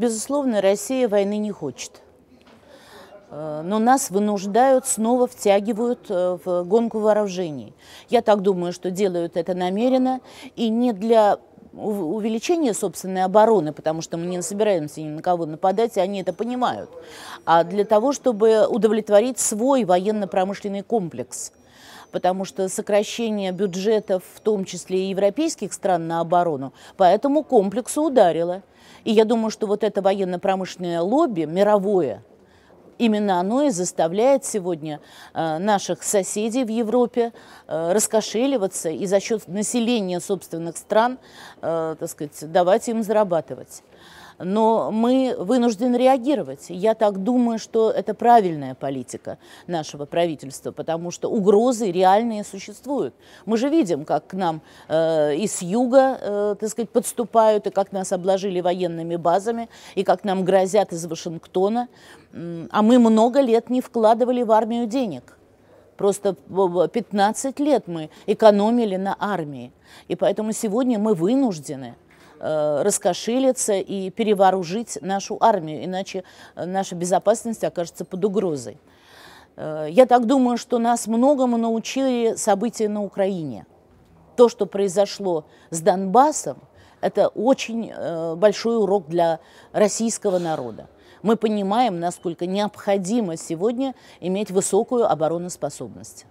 Безусловно, Россия войны не хочет. Э, но нас вынуждают, снова втягивают э, в гонку вооружений. Я так думаю, что делают это намеренно и не для увеличение собственной обороны, потому что мы не собираемся ни на кого нападать, и они это понимают, а для того, чтобы удовлетворить свой военно-промышленный комплекс. Потому что сокращение бюджетов, в том числе и европейских стран, на оборону, по этому комплексу ударило. И я думаю, что вот это военно-промышленное лобби мировое – Именно оно и заставляет сегодня э, наших соседей в Европе э, раскошеливаться и за счет населения собственных стран, э, так сказать, давать им зарабатывать но мы вынуждены реагировать. Я так думаю, что это правильная политика нашего правительства, потому что угрозы реальные существуют. Мы же видим, как к нам э, и с юга, э, так сказать, подступают, и как нас обложили военными базами, и как нам грозят из Вашингтона. А мы много лет не вкладывали в армию денег. Просто 15 лет мы экономили на армии. И поэтому сегодня мы вынуждены Э, раскошелиться и перевооружить нашу армию, иначе э, наша безопасность окажется под угрозой. Э, я так думаю, что нас многому научили события на Украине. То, что произошло с Донбассом, это очень большой урок для российского народа. Мы понимаем, насколько необходимо сегодня иметь высокую обороноспособность.